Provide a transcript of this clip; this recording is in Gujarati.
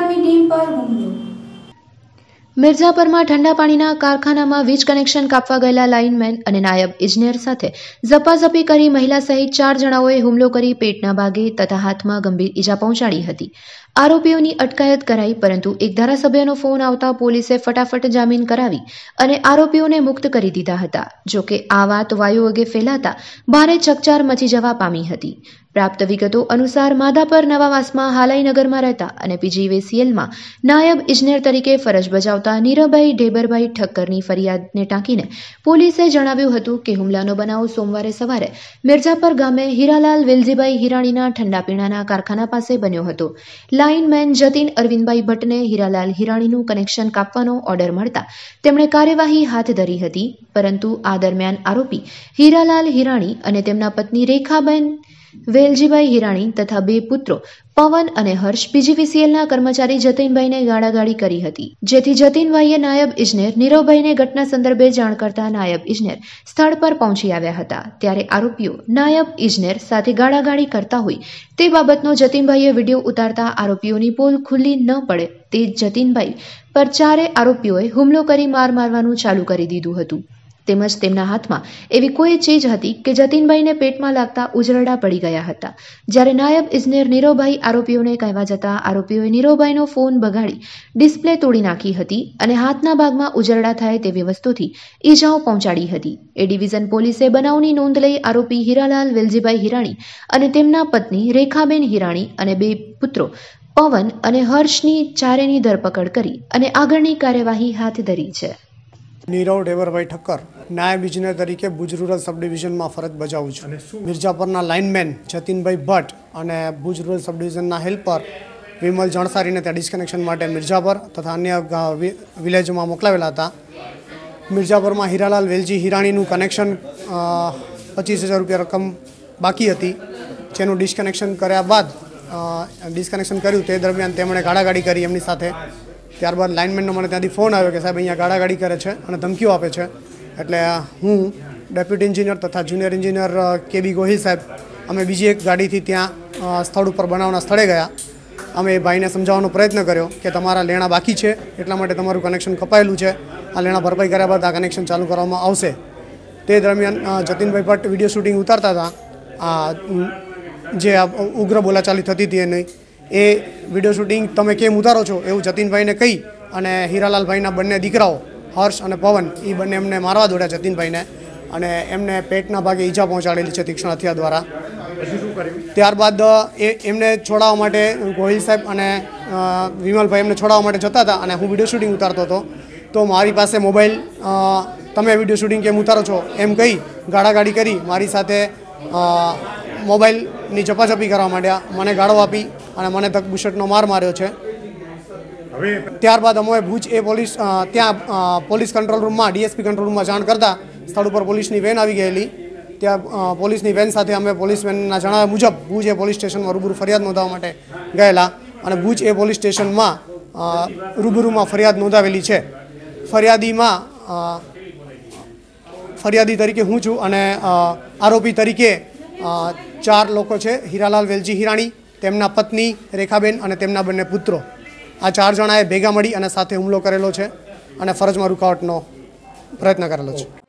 આર્મી ટીમ પર હુમલો મિર્ઝાપરમાં ઠંડા પાણીના કારખાનામાં વીજ કનેક્શન કાપવા ગયેલા લાઇનમેન અને નાયબ ઇજનેર સાથે ઝપાઝપી કરી મહિલા સહિત ચાર જણાઓએ હુમલો કરી પેટના ભાગે તથા હાથમાં ગંભીર ઈજા પહોંચાડી હતી આરોપીઓની અટકાયત કરાઈ પરંતુ એક ધારાસભ્યનો ફોન આવતા પોલીસે ફટાફટ જામીન કરાવી અને આરોપીઓને મુક્ત કરી દીધા હતા જોકે આ વાત વાયુ વગે ફેલાતા ભારે ચકચાર મચી જવા પામી હતી પ્રાપ્ત વિગતો અનુસાર માધાપર નવાવાસમાં હાલાઈનગરમાં રહેતા અને પીજીવીસીએલમાં નાયબ ઇજનેર તરીકે ફરજ બજાવતા નીરવભાઈ ઢેબરભાઈ ઠક્કરની ફરિયાદને ટાંકીને પોલીસે જણાવ્યું હતું કે હુમલાનો બનાવ સોમવારે સવારે મિર્ઝાપર ગામે હીરાલાલ વેલજીભાઈ હિરાણીના ઠંડા પીણાના કારખાના પાસે બન્યો હતો લાઇનમેન જતીન અરવિંદભાઈ ભટ્ટને હીરાલાલ હિરાણીનું કનેક્શન કાપવાનો ઓર્ડર મળતા તેમણે કાર્યવાહી હાથ ધરી હતી પરંતુ આ દરમિયાન આરોપી હીરાલાલ હિરાણી અને તેમના પત્ની રેખાબેન વેલજીભાઈ હિરાણી તથા બે પુત્રો પવન અને હર્ષ પીજીવીસીએલના કર્મચારી જતીનભાઈને ગાળાગાળી કરી હતી જેથી જતીનભાઈએ નાયબ ઇજનેર નીરવભાઈને ઘટના સંદર્ભે જાણ કરતા નાયબ ઇજનેર સ્થળ પર પહોંચી આવ્યા હતા ત્યારે આરોપીઓ નાયબ ઇજનેર સાથે ગાળાગાળી કરતા હોય તે બાબતનો જતીનભાઈએ વિડીયો ઉતારતા આરોપીઓની પોલ ખુલ્લી ન પડે તે જતીનભાઈ પર ચારે આરોપીઓએ હુમલો કરી માર મારવાનું ચાલુ કરી દીધું હતું તેમજ તેમના હાથમાં એવી કોઈ ચીજ હતી કે જતીનભાઈને પેટમાં લાગતા ઉજરડા પડી ગયા હતા જ્યારે નાયબ ઇજનેર નીરવભાઈ આરોપીઓને કહેવા જતા આરોપીઓએ નીરવભાઈનો ફોન બગાડી ડિસ્પ્લે તોડી નાખી હતી અને હાથના ભાગમાં ઉજરડા થાય તેવી વસ્તુથી ઈજાઓ પહોંચાડી હતી એ ડિવિઝન પોલીસે બનાવની નોંધ લઈ આરોપી હીરાલાલ વેલજીભાઈ હિરાણી અને તેમના પત્ની રેખાબેન હિરાણી અને બે પુત્રો પવન અને હર્ષની ચારેની ધરપકડ કરી અને આગળની કાર્યવાહી હાથ ધરી છે નીરવ ઢેબરભાઈ ઠક્કર નાયબ ઇજનેર તરીકે ભુજ રૂરલ સબ ફરજ બજાવું છું મિર્જાપરના લાઇનમેન જતીનભાઈ ભટ્ટ અને ભુજ રૂરલ સબ ડિવિઝનના હેલ્પર વિમલ જણસારીને ત્યાં ડિસ્કનેક્શન માટે મિર્જાપર તથા અન્ય વિલેજમાં મોકલાવેલા હતા મિર્જાપરમાં હીરાલાલ વેલજી હિરાણીનું કનેક્શન પચીસ હજાર રૂપિયા રકમ બાકી હતી જેનું ડિસ્કનેક્શન કર્યા બાદ ડિસ્કનેક્શન કર્યું તે દરમિયાન તેમણે ગાળાગાળી કરી એમની સાથે ત્યારબાદ લાઇનમેનનો મને ત્યાંથી ફોન આવ્યો કે સાહેબ અહીંયા ગાડાગાડી કરે છે અને ધમકીઓ આપે છે એટલે હું ડેપ્યુટી એન્જિનિયર તથા junior engineer K B Gohil સાહેબ અમે બીજી એક ગાડીથી ત્યાં સ્થળ ઉપર બનાવના સ્થળે ગયા અમે એ ભાઈને સમજાવવાનો પ્રયત્ન કર્યો કે તમારા લેણા બાકી છે એટલા માટે તમારું કનેક્શન કપાયેલું છે આ લેણા ભરપાઈ કર્યા બાદ આ કનેક્શન ચાલુ કરવામાં આવશે તે દરમિયાન જતીનભાઈ ભટ્ટ વિડીયો શૂટિંગ ઉતારતા હતા જે ઉગ્ર બોલાચાલી થતી હતી એ નહીં એ વિડીયો શૂટિંગ તમે કેમ ઉતારો છો એવું જતીનભાઈને કહી અને હીરાલાલભાઈના બંને દીકરાઓ હર્ષ અને પવન એ બંને એમને મારવા દોડ્યા જતીનભાઈને અને એમને પેટના ભાગે ઈજા પહોંચાડેલી છે તીક્ષ્ણ હથિયા દ્વારા ત્યારબાદ એ એમને છોડાવવા માટે ગોહિલ સાહેબ અને વિમલભાઈ એમને છોડાવવા માટે જતા હતા અને હું વિડીયો શૂટિંગ ઉતારતો હતો તો મારી પાસે મોબાઈલ તમે વિડીયો શૂટિંગ કેમ ઉતારો છો એમ કહી ગાડાગાડી કરી મારી સાથે મોબાઈલની ચપાચપી કરવા માંડ્યા મને ગાળો આપી અને મને તક બુશટનો માર માર્યો છે ત્યારબાદ અમે ભુજ એ પોલીસ ત્યાં પોલીસ કંટ્રોલ રૂમમાં ડીએસપી કંટ્રોલ રૂમમાં જાણ કરતા સ્થળ ઉપર પોલીસની વેન આવી ગયેલી ત્યાં પોલીસની વેન સાથે અમે પોલીસ વેનના જણાવ્યા મુજબ ભુજ એ પોલીસ સ્ટેશનમાં રૂબરૂ ફરિયાદ નોંધાવવા માટે ગયેલા અને ભુજ એ પોલીસ સ્ટેશનમાં રૂબરૂમાં ફરિયાદ નોંધાવેલી છે ફરિયાદીમાં ફરિયાદી તરીકે હું છું અને આરોપી તરીકે ચાર લોકો છે હીરાલાલ વેલજી હિરાણી તેમના પત્ની રેખાબેન અને તેમના બંને પુત્રો આ ચાર જણાએ ભેગા મળી અને સાથે હુમલો કરેલો છે અને ફરજમાં રૂકાવટનો પ્રયત્ન કરેલો છે